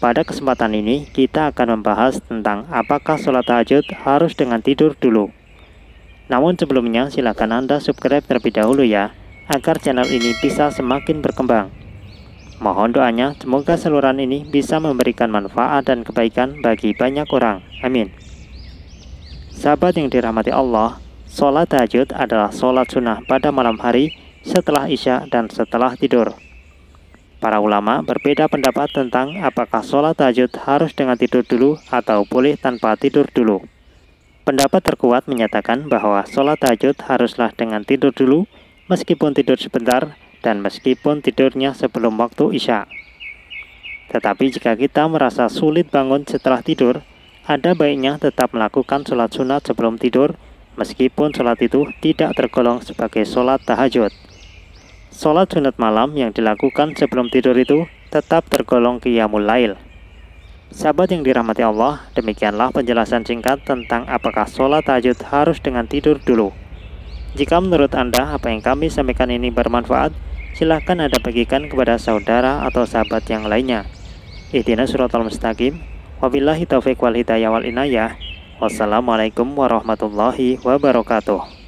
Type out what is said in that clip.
pada kesempatan ini, kita akan membahas tentang apakah sholat tahajud harus dengan tidur dulu. Namun sebelumnya, silakan Anda subscribe terlebih dahulu ya, agar channel ini bisa semakin berkembang. Mohon doanya, semoga saluran ini bisa memberikan manfaat dan kebaikan bagi banyak orang. Amin. Sahabat yang dirahmati Allah, sholat tahajud adalah sholat sunnah pada malam hari, setelah isya, dan setelah tidur. Para ulama berbeda pendapat tentang apakah sholat tahajud harus dengan tidur dulu atau boleh tanpa tidur dulu. Pendapat terkuat menyatakan bahwa sholat tahajud haruslah dengan tidur dulu, meskipun tidur sebentar dan meskipun tidurnya sebelum waktu isya. Tetapi jika kita merasa sulit bangun setelah tidur, ada baiknya tetap melakukan sholat sunat sebelum tidur, meskipun sholat itu tidak tergolong sebagai sholat tahajud. Sholat sunat malam yang dilakukan sebelum tidur itu tetap tergolong qiyamul lail. Sahabat yang dirahmati Allah, demikianlah penjelasan singkat tentang apakah sholat tahajud harus dengan tidur dulu. Jika menurut Anda apa yang kami sampaikan ini bermanfaat, silahkan Anda bagikan kepada saudara atau sahabat yang lainnya. Ihdina al mustaqim, wabillahi taufiq wal hidayah wal inayah, wassalamualaikum warahmatullahi wabarakatuh.